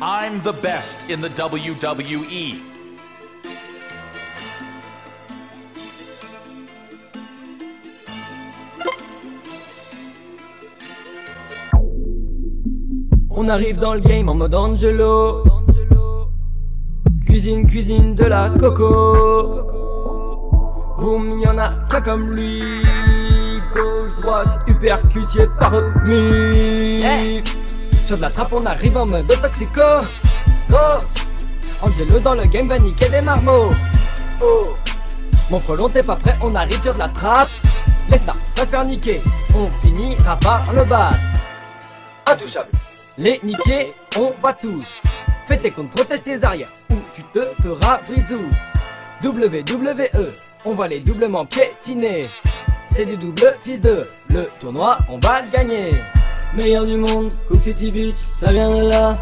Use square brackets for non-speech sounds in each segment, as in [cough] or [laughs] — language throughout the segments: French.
I'm the best in the WWE. On arrive dans le game en mode Angelo. Cuisine, cuisine de la coco. Boum, y'en a qu'un comme lui. Gauche, droite, hypercutier parmi. Eh, sur de la trappe, on arrive en mode toxico. Oh Angelo dans le game va niquer des marmots. Oh Mon frelon, t'es pas prêt, on arrive sur de la trappe. Laisse la, va se faire niquer. On finira par le bas. Intouchable. Les niquer, on va tous. Fais tes comptes, protège tes arrières, ou tu te feras brisous. WWE, on va les doublement piétiner. C'est du double fils de le tournoi, on va le gagner meilleur du monde, Cook City Beach, ça vient de là.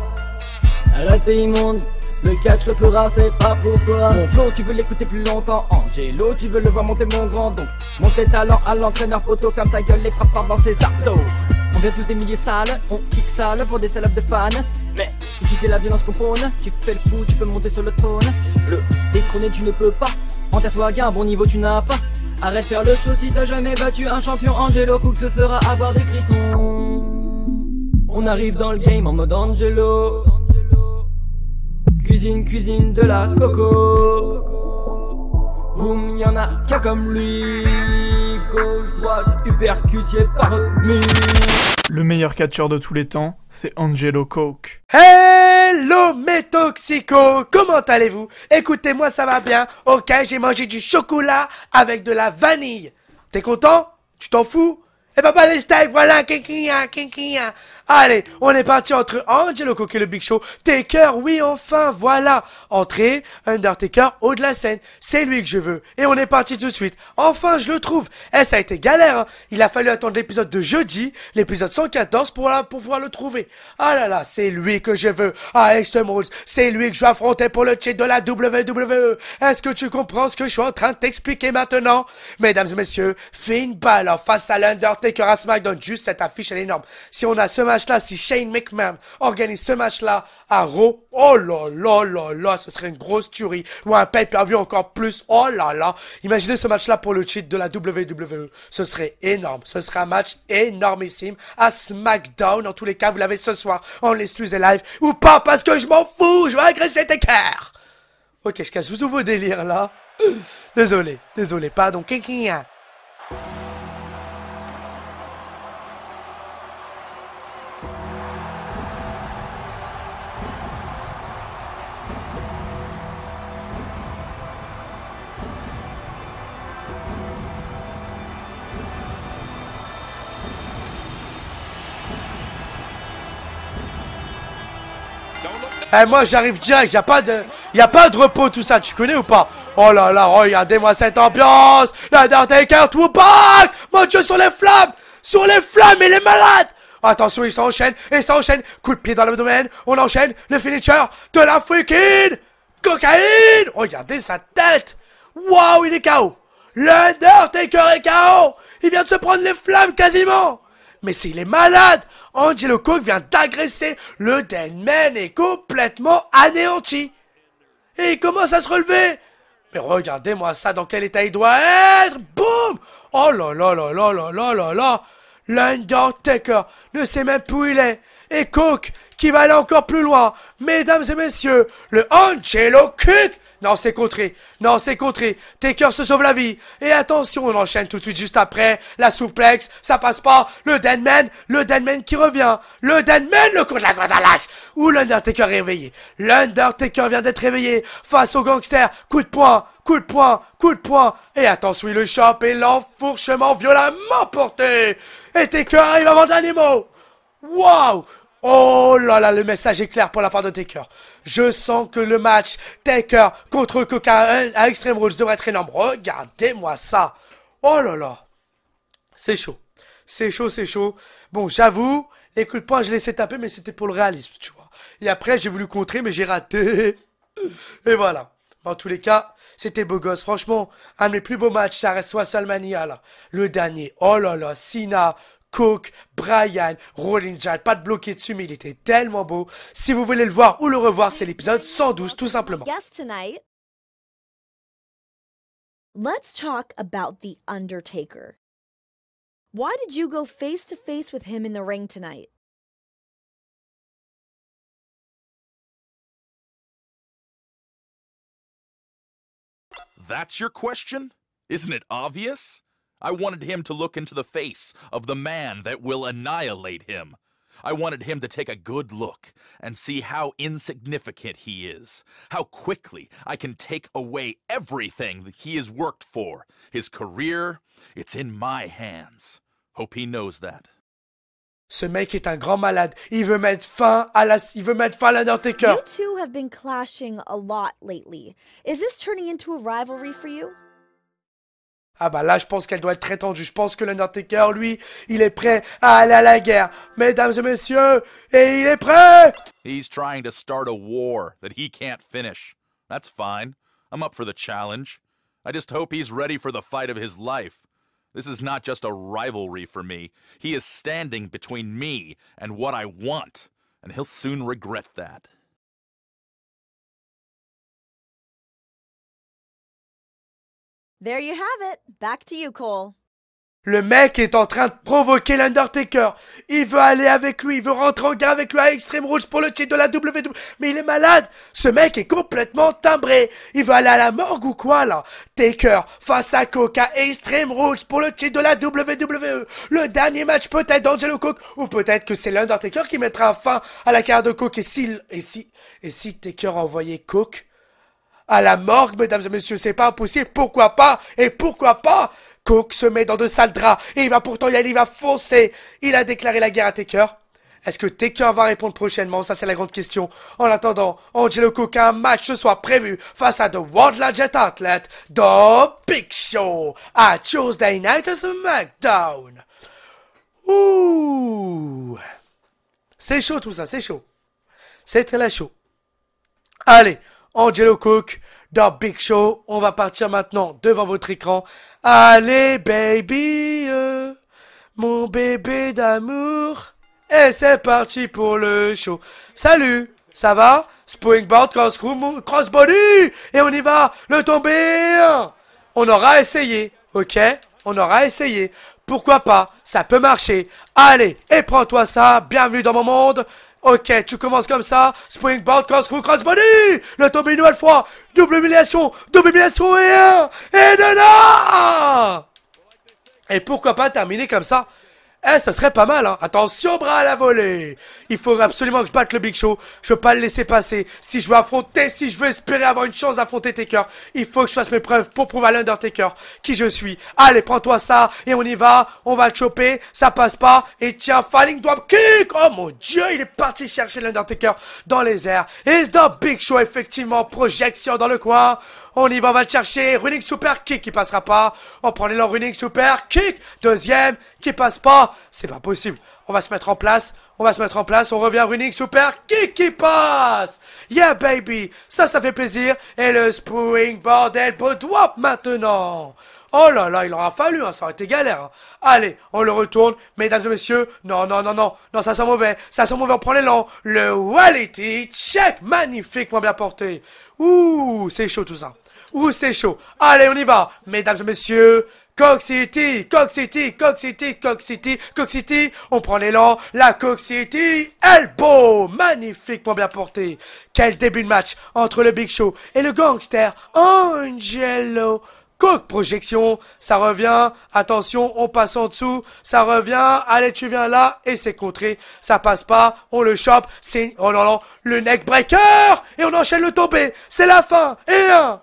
À la pays monde, le catch le plus rare, c'est pas pour toi. Mon flow, tu veux l'écouter plus longtemps. Angelo, tu veux le voir monter mon grand. don. monte tes talents à l'entraîneur photo, ferme ta gueule, les frappes dans ses abdos. On vient tous des milieux sales, on kick sale pour des salopes de fans. Mais tu c'est la violence qu'on prône. Tu fais le fou, tu peux monter sur le trône. Le détrôner, tu ne peux pas. En toi gain, un bon niveau, tu n'as pas. Arrête faire le show si t'as jamais battu un champion. Angelo Cook te fera avoir des frissons. On arrive dans le game en mode Angelo. Cuisine, cuisine de la coco. Boum, y'en a qu'un comme lui. Gauche, droite, hypercutier par Le meilleur catcheur de tous les temps, c'est Angelo Coke. Hello mes comment allez-vous Écoutez-moi, ça va bien. Ok, j'ai mangé du chocolat avec de la vanille. T'es content Tu t'en fous Eh ben, papa les styles, voilà, kinkia, kinkia. Allez, on est parti entre Angelo Cook et le Big Show. Taker, oui, enfin, voilà. Entrée, Undertaker, haut de la scène. C'est lui que je veux. Et on est parti tout de suite. Enfin, je le trouve. Eh, ça a été galère. Hein. Il a fallu attendre l'épisode de jeudi, l'épisode 114, pour, pouvoir le trouver. Ah là là, c'est lui que je veux. Ah, Extreme Rules, c'est lui que je vais affronter pour le Cheat de la WWE. Est-ce que tu comprends ce que je suis en train de t'expliquer maintenant Mesdames et messieurs, Finn Balor face à l'Undertaker à SmackDown. Juste cette affiche, elle est énorme. Si on a ce là si Shane McMahon organise ce match-là à Raw, oh là là là là, ce serait une grosse tuerie. Ou un pay-per-view encore plus, oh là là. Imaginez ce match-là pour le cheat de la WWE. Ce serait énorme. Ce serait un match énormissime à SmackDown. en tous les cas, vous l'avez ce soir en l'exclusé live ou pas parce que je m'en fous, je vais agresser tes cœurs. Ok, je casse vous vos délires là. Désolé, désolé, pardon. a? Eh, moi, j'arrive direct. Y a pas de, y a pas de repos, tout ça. Tu connais ou pas? Oh là là, regardez-moi cette ambiance. La Undertaker tout back. Mon dieu, sur les flammes. Sur les flammes, il est malade. Attention, il s'enchaîne, il s'enchaîne. Coup de pied dans l'abdomen. On enchaîne le finisher de la freaking cocaïne. Regardez sa tête. Waouh, il est KO. L'Undertaker est KO. Il vient de se prendre les flammes quasiment. Mais il est malade Angelo Cook vient d'agresser le Deadman est complètement anéanti Et il commence à se relever Mais regardez-moi ça, dans quel état il doit être Boum Oh là là là là là là là là L'Undertaker ne sait même plus où il est et Cook qui va aller encore plus loin. Mesdames et messieurs, le Angelo Cook non, c'est contré. Non, c'est contré. Taker se sauve la vie. Et attention, on enchaîne tout de suite juste après. La souplex, ça passe pas. Le Deadman, le Deadman qui revient. Le Deadman, le coup de la grande à lâche. Ou l'Undertaker est réveillé. L'Undertaker vient d'être réveillé face au gangster. Coup de poing, coup de poing, coup de poing. Et attention, il le chope et l'enfourchement violemment porté. Et Taker arrive avant dernier mot. Waouh Oh là là, le message est clair pour la part de Taker. Je sens que le match Taker contre Coca à Extreme rouge devrait être énorme. Regardez-moi ça. Oh là là. C'est chaud. C'est chaud, c'est chaud. Bon, j'avoue, les coups je l'ai ai tapés, mais c'était pour le réalisme, tu vois. Et après, j'ai voulu contrer, mais j'ai raté. [laughs] Et voilà. En tous les cas, c'était beau gosse. Franchement, un de mes plus beaux matchs, ça reste WrestleMania, là. Le dernier. Oh là là, Sina Cook, Brian, Rolling Jad, pas de bloqué dessus, mais il tellement beau. Si vous voulez le voir ou le revoir, c'est l'épisode 112, tout simplement. Let's talk about The Undertaker. Why did you go face to face with him in the ring tonight? That's your question? Isn't it obvious? I wanted him to look into the face of the man that will annihilate him. I wanted him to take a good look and see how insignificant he is, how quickly I can take away everything that he has worked for. His career, it's in my hands. Hope he knows that. Ce mec est un grand malade. Il veut mettre fin à la, il veut mettre fin à l'Undertaker. You two have been clashing a lot lately. Is this turning into a rivalry for you? Ah bah là, je pense qu'elle doit être très tendue. Je pense que l'Undertaker, lui, il est prêt à aller à la guerre. Mesdames et messieurs, et il est prêt He's trying to start a war that he can't finish. That's fine. I'm up for the challenge. I just hope he's ready for the fight of his life. This is not just a rivalry for me. He is standing between me and what I want, and he'll soon regret that. There you have it. Back to you, Cole. Le mec est en train de provoquer l'Undertaker. Il veut aller avec lui, il veut rentrer en guerre avec lui à Extreme Rouge pour le titre de la WWE. Mais il est malade. Ce mec est complètement timbré. Il veut aller à la morgue ou quoi là Taker face à Coke à Extreme Rouge pour le titre de la WWE. Le dernier match peut-être d'Angelo Coke ou peut-être que c'est l'Undertaker qui mettra fin à la carrière de Coke. Et si, et si, et si Taker a envoyé Coke à la morgue, mesdames et messieurs, c'est pas impossible, pourquoi pas, et pourquoi pas Cook se met dans de sales draps, et il va pourtant y aller, il va foncer, il a déclaré la guerre à Taker. Est-ce que Taker va répondre prochainement Ça, c'est la grande question. En attendant, Angelo Cook a un match soit soir prévu face à The World Legend Athlete dans Big Show à Tuesday Night SmackDown. Ouh C'est chaud tout ça, c'est chaud. C'est très chaud. Allez, Angelo Cook dans Big Show. On va partir maintenant devant votre écran. Allez, baby, euh, mon bébé d'amour. Et c'est parti pour le show. Salut, ça va Springboard cross, crossbody Et on y va Le tomber On aura essayé, ok On aura essayé. Pourquoi pas Ça peut marcher. Allez, et prends-toi ça. Bienvenue dans mon monde. Ok, tu commences comme ça. Springboard, cross, cross, body Le tombé une nouvelle fois. Double humiliation. Double humiliation et un. Et deux, Et pourquoi pas terminer comme ça eh, ça serait pas mal, hein. Attention, bras à la volée. Il faut absolument que je batte le Big Show. Je veux pas le laisser passer. Si je veux affronter, si je veux espérer avoir une chance d'affronter Taker, il faut que je fasse mes preuves pour prouver à l'Undertaker qui je suis. Allez, prends-toi ça et on y va. On va le choper. Ça passe pas. Et tiens, Falling Drop Kick. Oh mon dieu, il est parti chercher l'Undertaker dans les airs. Is the Big Show, effectivement. Projection dans le coin. On y va, on va le chercher. Running Super Kick qui passera pas. On prend l'élan Running Super Kick. Deuxième qui passe pas c'est pas possible. On va se mettre en place, on va se mettre en place, on revient running super qui qui passe. Yeah baby, ça ça fait plaisir et le spring bordel drop maintenant. Oh là là, il aura fallu, hein. ça aurait été galère. Hein. Allez, on le retourne, mesdames et messieurs. Non, non, non, non, non, ça sent mauvais, ça sent mauvais, on prend l'élan. Le quality check, magnifiquement bien porté. Ouh, c'est chaud tout ça. Ouh, c'est chaud. Allez, on y va, mesdames et messieurs. Cox City, Coq City, Cox City, Coq City, Cox City, on prend l'élan, la Coq City, elbow, magnifiquement bien porté. Quel début de match entre le Big Show et le gangster Angelo. Coq projection, ça revient, attention, on passe en dessous, ça revient, allez tu viens là, et c'est contré, ça passe pas, on le chope, c'est, oh non non, le neck breaker, et on enchaîne le tombé, c'est la fin, et un,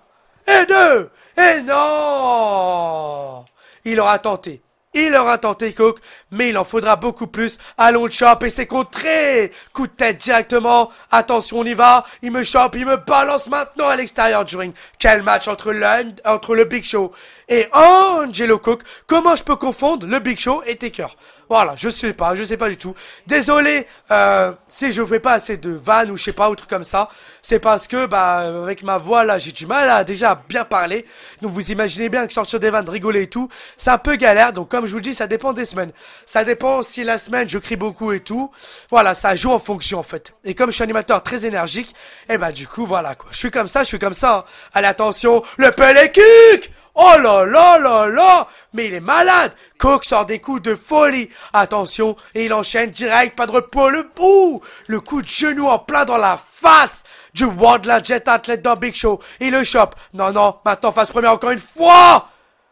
et deux, et eh non Il aura tenté. Il aura tenté Cook, mais il en faudra beaucoup plus. Allons le chope et c'est contré Coup de tête directement. Attention, on y va. Il me chope, il me balance maintenant à l'extérieur du ring. Quel match entre le, entre le Big Show et Angelo Cook. Comment je peux confondre le Big Show et Taker voilà, je sais pas, je sais pas du tout. Désolé euh, si je fais pas assez de vannes ou je sais pas, ou truc comme ça. C'est parce que, bah, avec ma voix là, j'ai du mal à déjà bien parler. Donc vous imaginez bien que sortir des vannes, rigoler et tout, c'est un peu galère. Donc comme je vous dis, ça dépend des semaines. Ça dépend si la semaine je crie beaucoup et tout. Voilà, ça joue en fonction en fait. Et comme je suis animateur très énergique, et eh bah du coup, voilà quoi. Je suis comme ça, je suis comme ça. Hein. Allez, attention, le pelé kick Oh là là là là Mais il est malade Cox sort des coups de folie Attention, et il enchaîne direct, pas de repos, le bout Le coup de genou en plein dans la face du la Jet Athlete dans Big Show. Il le chope. Non, non, maintenant face première encore une fois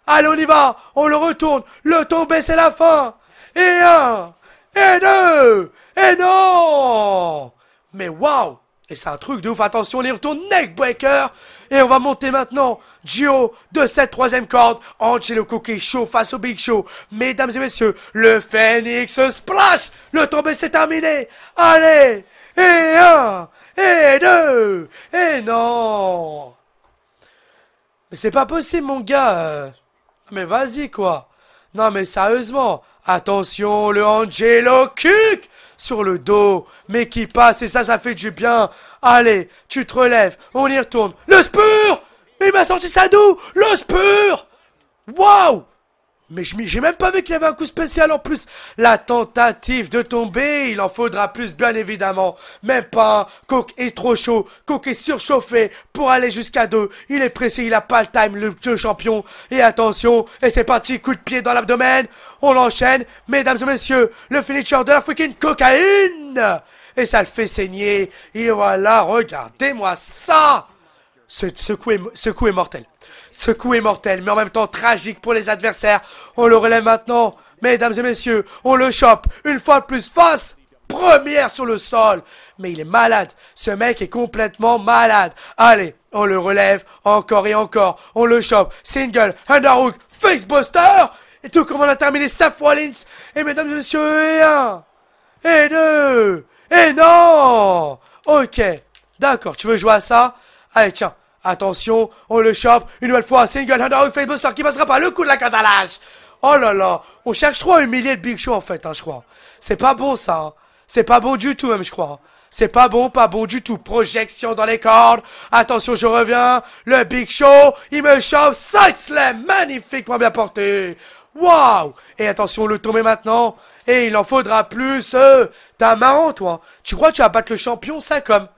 Allez, on y va On le retourne Le tombé, c'est la fin Et un Et deux Et non Mais waouh et c'est un truc de ouf. Attention, les retourne, neckbreaker. Et on va monter maintenant Gio de cette troisième corde. Angelo Cookie Show face au Big Show. Mesdames et messieurs, le Phoenix Splash. Le tombé, c'est terminé. Allez. Et un. Et deux. Et non. Mais c'est pas possible, mon gars. Mais vas-y, quoi. Non, mais sérieusement. Attention, le Angelo Cook sur le dos, mais qui passe, et ça, ça fait du bien. Allez, tu te relèves, on y retourne. Le Spur Mais il m'a sorti ça doux Le Spur Waouh mais j'ai même pas vu qu'il avait un coup spécial en plus. La tentative de tomber, il en faudra plus, bien évidemment. Même pas. Coke est trop chaud. Coke est surchauffé pour aller jusqu'à deux. Il est pressé, il a pas le time, le jeu champion. Et attention, et c'est parti, coup de pied dans l'abdomen. On l'enchaîne, mesdames et messieurs, le finisher de la freaking cocaïne. Et ça le fait saigner. Et voilà, regardez-moi ça. Ce, coup est, mortel. Ce coup est mortel, mais en même temps tragique pour les adversaires. On le relève maintenant. Mesdames et messieurs, on le chope. Une fois de plus, face première sur le sol. Mais il est malade. Ce mec est complètement malade. Allez, on le relève encore et encore. On le chope. Single, underhook, facebuster. Et tout comme on a terminé, Seth Rollins. Et mesdames et messieurs, et un, et deux, et non. Ok, d'accord, tu veux jouer à ça Allez, tiens, Attention, on le chope. Une nouvelle fois, single underhook Facebuster qui passera pas le coup de la catalage. Oh là là, on cherche trop à humilier le Big Show en fait, hein, je crois. C'est pas bon ça. Hein. C'est pas bon du tout même, je crois. C'est pas bon, pas bon du tout. Projection dans les cordes. Attention, je reviens. Le Big Show, il me chope Side slam, magnifiquement bien porté. Waouh Et attention, le tomber maintenant. Et il en faudra plus. Euh, T'as marrant, toi. Tu crois que tu vas battre le champion, ça, comme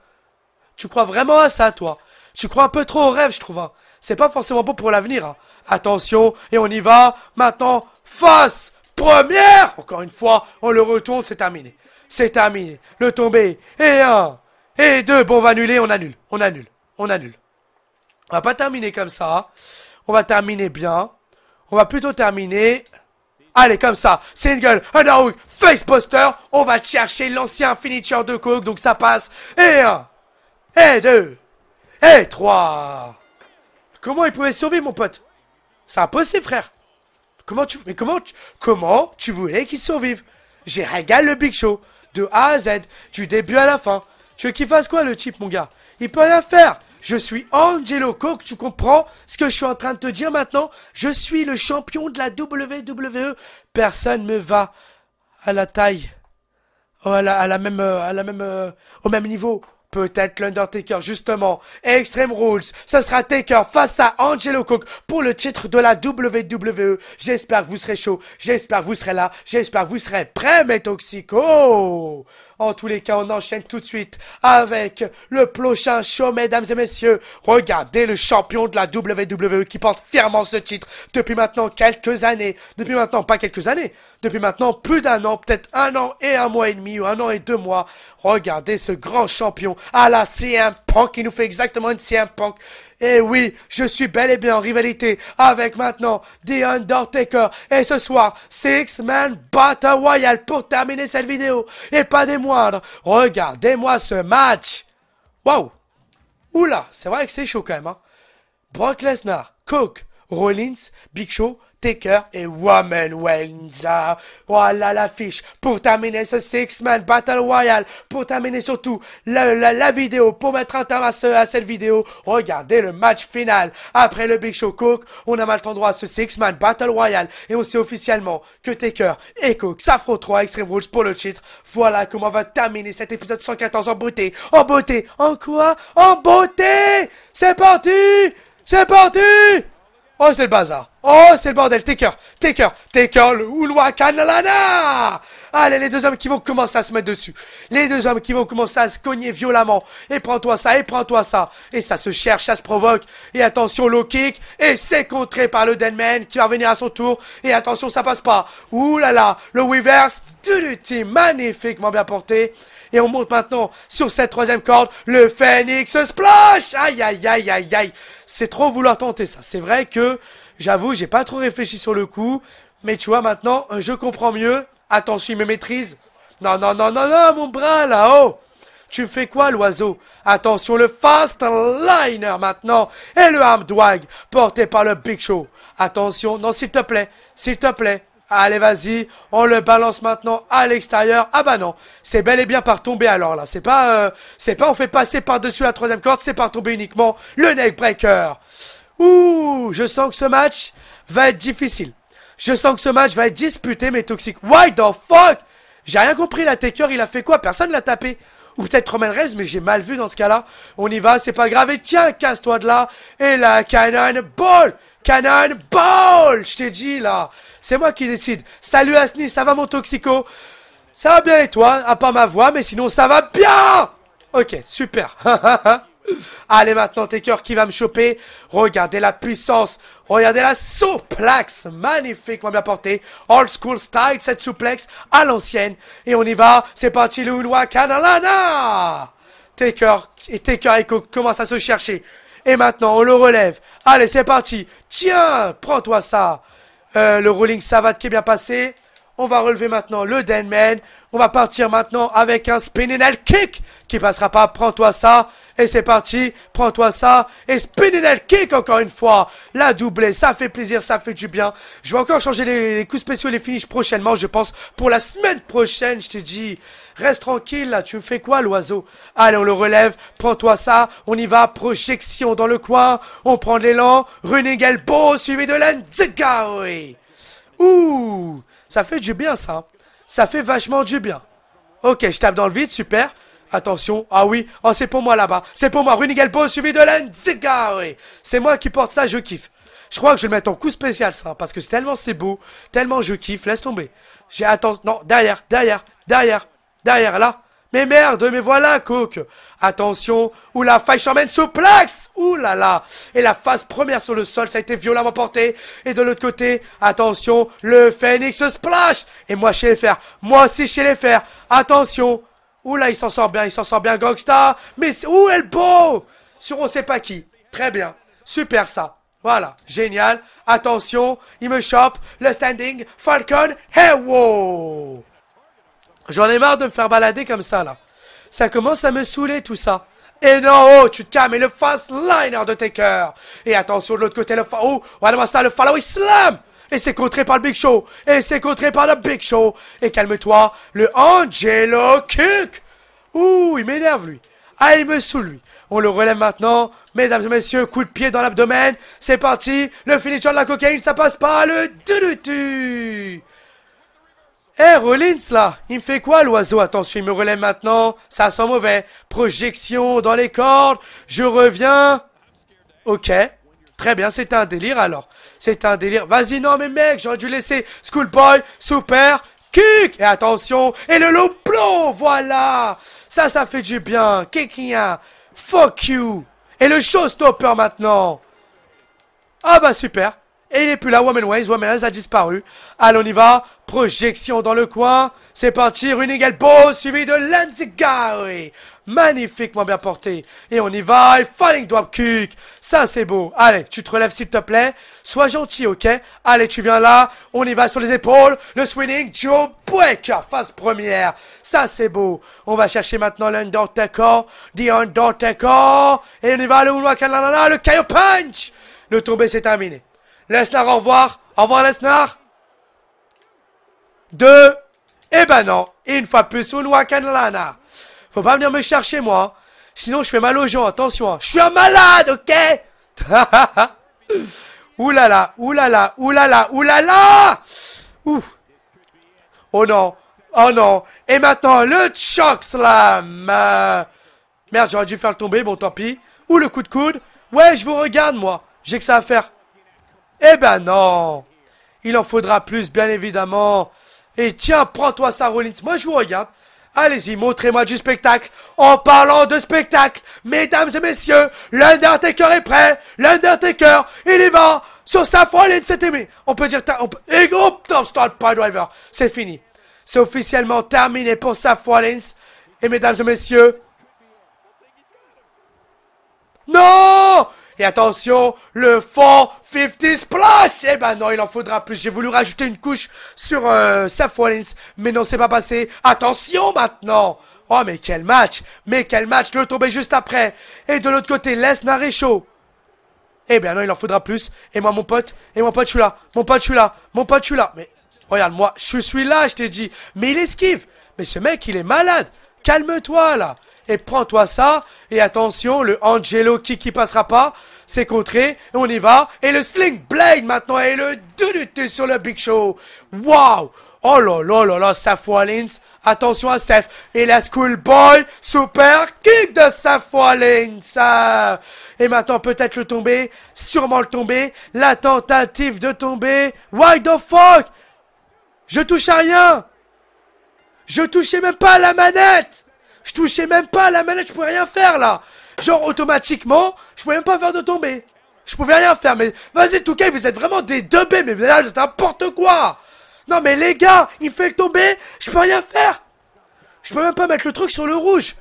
Tu crois vraiment à ça, toi tu crois un peu trop au rêve, je trouve. Hein. C'est pas forcément bon pour l'avenir. Hein. Attention, et on y va. Maintenant, face première. Encore une fois, on le retourne, c'est terminé. C'est terminé. Le tombé. Et un. Et deux. Bon, on va annuler, on annule. On annule. On annule. On va pas terminer comme ça. On va terminer bien. On va plutôt terminer... Allez, comme ça, single, underhook, face poster, on va chercher l'ancien finisher de Coke, donc ça passe. Et un, et deux, trois 3 Comment il pouvait survivre, mon pote C'est impossible, frère Comment tu... Mais comment tu... Comment tu voulais qu'il survive J'ai régalé le Big Show, de A à Z, du début à la fin. Tu veux qu'il fasse quoi, le type mon gars Il peut rien faire je suis Angelo Coke, tu comprends ce que je suis en train de te dire maintenant Je suis le champion de la WWE. Personne ne va à la taille, oh, à la même, euh, à la même, euh, au même niveau. Peut-être l'Undertaker, justement. Extreme Rules, ce sera Taker face à Angelo Cook pour le titre de la WWE. J'espère que vous serez chaud, j'espère que vous serez là, j'espère que vous serez prêts, mes toxicos en tous les cas, on enchaîne tout de suite avec le prochain show, mesdames et messieurs. Regardez le champion de la WWE qui porte fièrement ce titre depuis maintenant quelques années. Depuis maintenant, pas quelques années. Depuis maintenant plus d'un an, peut-être un an et un mois et demi ou un an et deux mois. Regardez ce grand champion à la CM Punk, qui nous fait exactement une CM Punk. Et eh oui, je suis bel et bien en rivalité avec maintenant The Undertaker. Et ce soir, Six Man Battle Royale pour terminer cette vidéo. Et pas des moindres. Regardez-moi ce match. Waouh. Oula, c'est vrai que c'est chaud quand même. Hein. Brock Lesnar, Cook, Rollins, Big Show, Taker et Woman Wenza. Voilà l'affiche pour terminer ce Six-Man Battle Royale, pour terminer surtout la, la vidéo, pour mettre un terme à, cette vidéo, regardez le match final. Après le Big Show Cook, on a mal droit à ce Six-Man Battle Royale et on sait officiellement que Taker et Cook s'affronteront à Extreme Rules pour le titre. Voilà comment va terminer cet épisode 114 en beauté, en beauté, en quoi En beauté C'est parti C'est parti Oh, c'est le bazar Oh, c'est le bordel. Taker, Taker, Taker, le Kanalana. Allez, les deux hommes qui vont commencer à se mettre dessus. Les deux hommes qui vont commencer à se cogner violemment. Et prends-toi ça, et prends-toi ça. Et ça se cherche, ça se provoque. Et attention, low kick. Et c'est contré par le Deadman qui va revenir à son tour. Et attention, ça passe pas. Ouh là là, le Weavers. Magnifiquement bien porté. Et on monte maintenant sur cette troisième corde. Le Phoenix Splash. Aïe, aïe, aïe, aïe, aïe. C'est trop vouloir tenter ça. C'est vrai que... J'avoue, j'ai pas trop réfléchi sur le coup. Mais tu vois, maintenant, je comprends mieux. Attention, il me maîtrise. Non, non, non, non, non, mon bras là-haut. Tu fais quoi, l'oiseau Attention, le fast liner maintenant. Et le arm porté par le Big Show. Attention, non, s'il te plaît, s'il te plaît. Allez, vas-y, on le balance maintenant à l'extérieur. Ah bah non, c'est bel et bien par tomber alors là. C'est pas, euh, c'est pas on fait passer par-dessus la troisième corde, c'est par tomber uniquement le neck breaker. Ouh, je sens que ce match va être difficile. Je sens que ce match va être disputé, mais toxique. Why the fuck J'ai rien compris, la taker, il a fait quoi Personne l'a tapé. Ou peut-être Roman Rez, mais j'ai mal vu dans ce cas-là. On y va, c'est pas grave. Et tiens, casse-toi de là. Et la cannon ball Cannon ball Je t'ai dit, là. C'est moi qui décide. Salut Asni, ça va mon toxico Ça va bien et toi À part ma voix, mais sinon ça va bien Ok, super [laughs] Allez maintenant Taker qui va me choper. Regardez la puissance. Regardez la souplex. Magnifiquement bien portée. Old school style cette souplex à l'ancienne. Et on y va. C'est parti le Hulwa Kanalana. Taker et Taker Echo à se chercher. Et maintenant on le relève. Allez c'est parti. Tiens, prends-toi ça. Euh, le ruling savate qui est bien passé. On va relever maintenant le Denman. On va partir maintenant avec un spinning L kick qui passera pas. Prends-toi ça. Et c'est parti. Prends-toi ça. Et spinning kick encore une fois. La doublée. Ça fait plaisir. Ça fait du bien. Je vais encore changer les, coups spéciaux et les finishes prochainement, je pense. Pour la semaine prochaine, je te dis. Reste tranquille là. Tu fais quoi, l'oiseau Allez, on le relève. Prends-toi ça. On y va. Projection dans le coin. On prend l'élan. Running elbow suivi de l'Enzigari. Ouh ça fait du bien, ça. Hein. Ça fait vachement du bien. Ok, je tape dans le vide, super. Attention, ah oui, oh c'est pour moi là-bas, c'est pour moi, Runigelpo suivi de oui. C'est moi qui porte ça, je kiffe. Je crois que je vais le mettre en coup spécial ça, parce que c'est tellement c'est beau, tellement je kiffe, laisse tomber. J'ai attention, non, derrière, derrière, derrière, derrière, là, mais merde, mais voilà, cook Attention, ou la sous plex Ouh là là Et la phase première sur le sol, ça a été violemment porté. Et de l'autre côté, attention, le Phoenix Splash Et moi, chez les fers, moi aussi chez les fers, attention Ouh là, il s'en sort bien, il s'en sort bien, Gangsta Mais où est le beau Sur on sait pas qui. Très bien, super ça voilà, génial. Attention, il me chope. Le standing, Falcon, hey wow J'en ai marre de me faire balader comme ça, là. Ça commence à me saouler, tout ça. Et non, oh, tu te calmes et le fast liner de tes cœurs. Et attention, de l'autre côté, le fa... Oh, ça, le follow slam. et c'est contré par le Big Show, et c'est contré par le Big Show, et calme-toi, le Angelo Cook Ouh, il m'énerve lui, ah il me saoule lui, on le relève maintenant, mesdames et messieurs, coup de pied dans l'abdomen, c'est parti, le finisher de la cocaïne, ça passe par le du eh, Rollins, là Il me fait quoi, l'oiseau Attention, il me relève maintenant. Ça sent mauvais. Projection dans les cordes. Je reviens. Ok. Très bien, c'est un délire, alors. C'est un délire. Vas-y, non, mais mec, j'aurais dû laisser Schoolboy, Super, Kick Et attention Et le loup plomb. Voilà Ça, ça fait du bien Kikia Fuck you Et le showstopper maintenant Ah bah super et il est plus là, Woman Ways. Woman Ways a disparu. Allez, on y va. Projection dans le coin. C'est parti. Running Elbow suivi de Gary. Magnifiquement bien porté. Et on y va. falling drop kick. Ça, c'est beau. Allez, tu te relèves s'il te plaît. Sois gentil, ok Allez, tu viens là. On y va sur les épaules. Le swinging Joe Breaker. Phase première. Ça, c'est beau. On va chercher maintenant l'Undertaker. The Undertaker. Et on y va. Le Le Kaio Punch. Le tombé, c'est terminé. Lesnar, au revoir. Au revoir, Lesnar. Deux. Eh ben non. une fois plus, wakanlana. Faut pas venir me chercher, moi. Sinon, je fais mal aux gens. Attention. Hein. Je suis un malade, ok Oulala, oulala, oulala, oulala Ouh Oh non Oh non Et maintenant, le choc slam Merde, j'aurais dû faire le tomber, bon tant pis. Ou le coup de coude. Ouais, je vous regarde, moi. J'ai que ça à faire. Eh ben non Il en faudra plus, bien évidemment. Et tiens, prends-toi ça, Rollins. Moi, je vous regarde. Allez-y, montrez-moi du spectacle. En parlant de spectacle, mesdames et messieurs, l'Undertaker est prêt. L'Undertaker, il y va sur sa Rollins, c'est aimé. On peut dire... On et oh, stop, driver. C'est fini. C'est officiellement terminé pour Seth Rollins. Et mesdames et messieurs... Non et attention, le fond 50 splash Eh ben non, il en faudra plus. J'ai voulu rajouter une couche sur euh, Seth Rollins, mais non, c'est pas passé. Attention maintenant Oh, mais quel match Mais quel match Le tomber juste après. Et de l'autre côté, Lesnar est chaud. Eh ben non, il en faudra plus. Et moi, mon pote, et mon pote, je suis là. Mon pote, je suis là. Mon pote, je suis là. Mais regarde, moi, je suis là, je t'ai dit. Mais il esquive. Mais ce mec, il est malade calme-toi là et prends-toi ça. Et attention, le Angelo qui qui passera pas, c'est contré. On y va. Et le Sling Blade maintenant et le Dunuté sur le Big Show. Waouh! Oh là là là là, Saf Wallins. Attention à Saf. Et la Schoolboy Super Kick de Seth Wallins. Euh, et maintenant, peut-être le tomber. Sûrement le tomber. La tentative de tomber. Why the fuck? Je touche à rien. Je touchais même pas à la manette Je touchais même pas à la manette, je pouvais rien faire là Genre automatiquement, je pouvais même pas faire de tomber. Je pouvais rien faire, mais vas-y cas, vous êtes vraiment des 2 b mais là c'est n'importe quoi Non mais les gars, il fait tomber, je peux rien faire Je peux même pas mettre le truc sur le rouge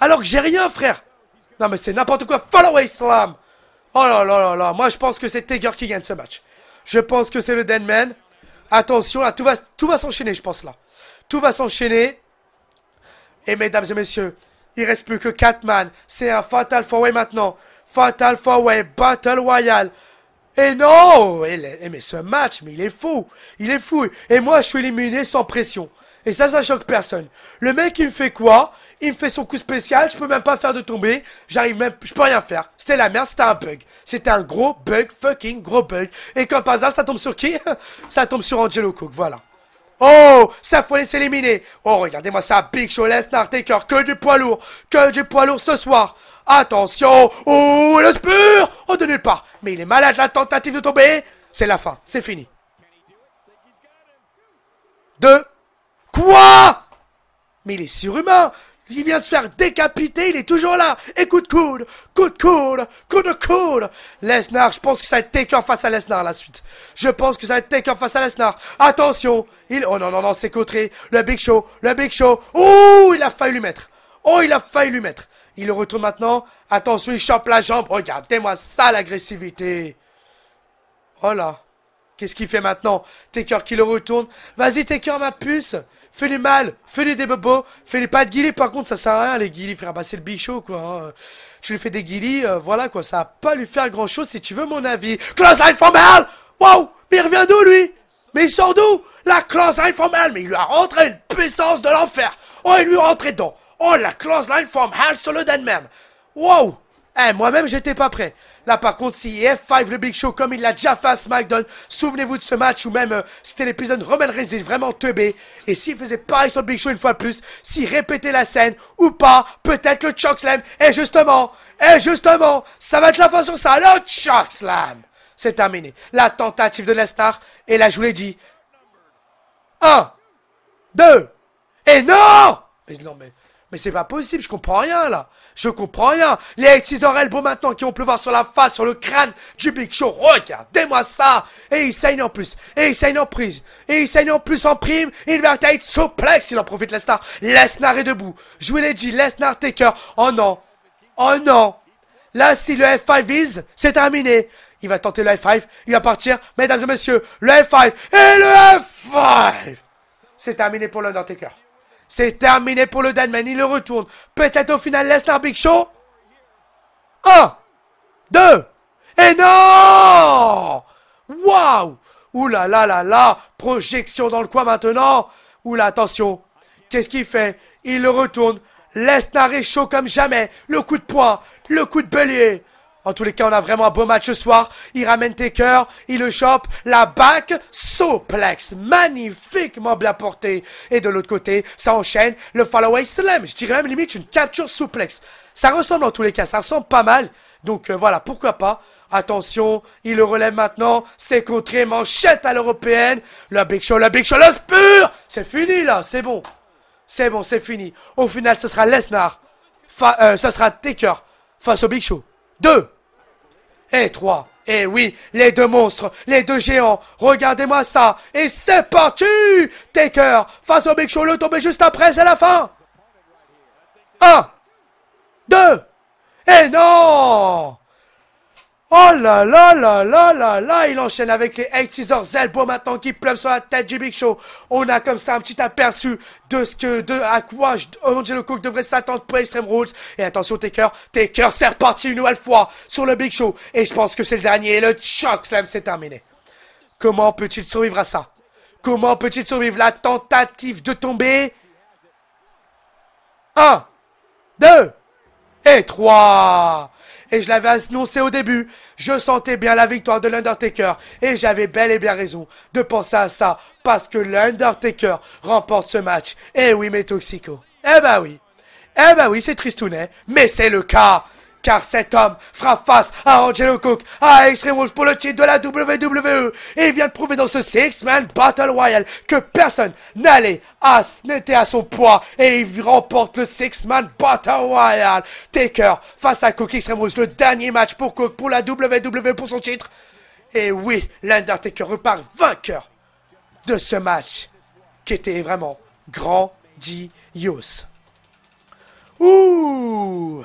Alors que j'ai rien frère Non mais c'est n'importe quoi, follow Islam Oh là là là là, moi je pense que c'est Tiger qui gagne ce match. Je pense que c'est le Denman Attention, là, tout va, tout va s'enchaîner, je pense, là. Tout va s'enchaîner. Et mesdames et messieurs, il reste plus que 4 man. C'est un Fatal 4 maintenant. Fatal 4-Way Battle Royale. Et non et, Mais ce match, mais il est fou Il est fou Et moi, je suis éliminé sans pression. Et ça, ça choque personne. Le mec, il me fait quoi Il me fait son coup spécial, je peux même pas faire de tomber. J'arrive même... Je peux rien faire. C'était la merde, c'était un bug. C'était un gros bug, fucking gros bug. Et comme par hasard, ça tombe sur qui [laughs] Ça tombe sur Angelo Cook, voilà. Oh, ça faut les éliminer. Oh, regardez-moi ça, Big Show, Les Taker, que du poids lourd, que du poids lourd ce soir. Attention, oh, le spur Oh, de nulle part. Mais il est malade, la tentative de tomber. C'est la fin, c'est fini. Deux. Quoi Mais il est surhumain il vient de se faire décapiter, il est toujours là. Et coup de coude, coup de coude, coup de coude. Lesnar, je pense que ça va être Taker face à Lesnar la suite. Je pense que ça va être Taker face à Lesnar. Attention, il... Oh non, non, non, c'est Cotré. Le Big Show, le Big Show. Ouh, il a failli lui mettre. Oh, il a failli lui mettre. Il le retourne maintenant. Attention, il chope la jambe. Regardez-moi ça, l'agressivité. Oh là. Qu'est-ce qu'il fait maintenant Taker qui le retourne. Vas-y, Taker, ma puce fais les mal, fais les bobos, fais les pas de guili. Par contre, ça sert à rien, les guili. frère. Bah, c'est le show quoi. Hein. Je Tu lui fais des guillis, euh, voilà, quoi. Ça va pas lui faire grand chose, si tu veux mon avis. Close line from hell! Wow! Mais il revient d'où, lui? Mais il sort d'où? La close line from hell! Mais il lui a rentré une puissance de l'enfer! Oh, il lui a rentré dedans! Oh, la close line from hell, le dead man! Wow! Eh, moi-même, j'étais pas prêt. Là, par contre, si F5 le Big Show, comme il l'a déjà fait à SmackDown, souvenez-vous de ce match ou même euh, c'était l'épisode Roman Reigns vraiment teubé. Et s'il faisait pareil sur le Big Show une fois de plus, s'il répétait la scène ou pas, peut-être le Slam. Et eh, justement, et eh, justement, ça va être la fin sur ça, le Slam. C'est terminé. La tentative de la star, et là, je vous l'ai dit. Un, deux, et non Mais non, mais mais c'est pas possible, je comprends rien là. Je comprends rien. Les 6 oreilles maintenant qui vont pleuvoir sur la face, sur le crâne du Big Show. Regardez-moi ça. Et il saigne en plus. Et il saigne en prise. Et il saigne en plus en prime. Il va être souplex. Il en profite Lesnar. Lesnar est debout. Je les l'ai dit, Taker. Oh non. Oh non. Là, si le F5 vise, c'est terminé. Il va tenter le F5. Il va partir. Mesdames et messieurs, le F5. Et le F5. C'est terminé pour l'Undertaker. C'est terminé pour le Danman. Il le retourne. Peut-être au final Lesnar Big Show. Un. Deux. Et non Waouh Ouh là là là Projection dans le coin maintenant. Ouh là, attention. Qu'est-ce qu'il fait Il le retourne. Lesnar est chaud comme jamais. Le coup de poing. Le coup de bélier. En tous les cas, on a vraiment un beau match ce soir. Il ramène Taker, il le chope, la back, souplex magnifiquement bien porté. Et de l'autre côté, ça enchaîne le follow-away slam. Je dirais même limite une capture souplex. Ça ressemble en tous les cas, ça ressemble pas mal. Donc euh, voilà, pourquoi pas. Attention, il le relève maintenant. C'est contré, manchette à l'européenne. Le Big Show, le Big Show, le Spur C'est fini là, c'est bon. C'est bon, c'est fini. Au final, ce sera Lesnar. Fa euh, ça sera Taker face au Big Show. Deux Et eh, trois et eh oui, les deux monstres, les deux géants, regardez-moi ça Et c'est parti Taker face au Big Show, le tombé juste après, c'est la fin Un Deux Et eh non Oh là là là là là là, il enchaîne avec les 8 Scissors. elbow maintenant qui pleuvent sur la tête du Big Show. On a comme ça un petit aperçu de ce que, de à quoi Angelo Cook devrait s'attendre pour Extreme Rules. Et attention Taker, Taker c'est reparti une nouvelle fois sur le Big Show. Et je pense que c'est le dernier, et le choc slam c'est terminé. Comment peut-il survivre à ça Comment peut-il survivre la tentative de tomber 1, 2 et 3 et je l'avais annoncé au début. Je sentais bien la victoire de l'Undertaker et j'avais bel et bien raison de penser à ça parce que l'Undertaker remporte ce match. Eh oui, mes toxicos. Eh bah oui. Eh bah oui, c'est tristounet, hein. mais c'est le cas car cet homme fera face à Angelo Cook, à Extreme pour le titre de la WWE, et il vient de prouver dans ce Six-Man Battle Royale que personne n'allait à, n'était à son poids, et il remporte le Six-Man Battle Royale. Taker face à Cook Extreme Rules, le dernier match pour Cook, pour la WWE, pour son titre. Et oui, l'Undertaker repart vainqueur de ce match, qui était vraiment grandiose. Ouh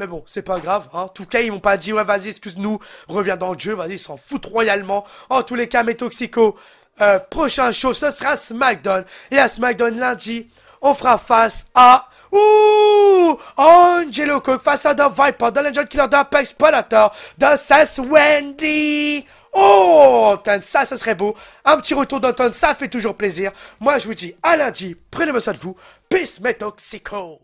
Mais bon, c'est pas grave, hein. En tout cas, ils m'ont pas dit, ouais, vas-y, excuse-nous, reviens dans le jeu, vas-y, ils s'en foutent royalement. En tous les cas, mes toxicos, euh, prochain show, ce sera SmackDown. Et à SmackDown lundi, on fera face à... Ouh Angelo Cook face à The Viper, The Legend Killer, The Apex Predator, The Sass Wendy Oh Anton, ça, ça serait beau. Un petit retour d'automne ça fait toujours plaisir. Moi, je vous dis à lundi. Prenez-moi soin de vous. Peace, mes toxicos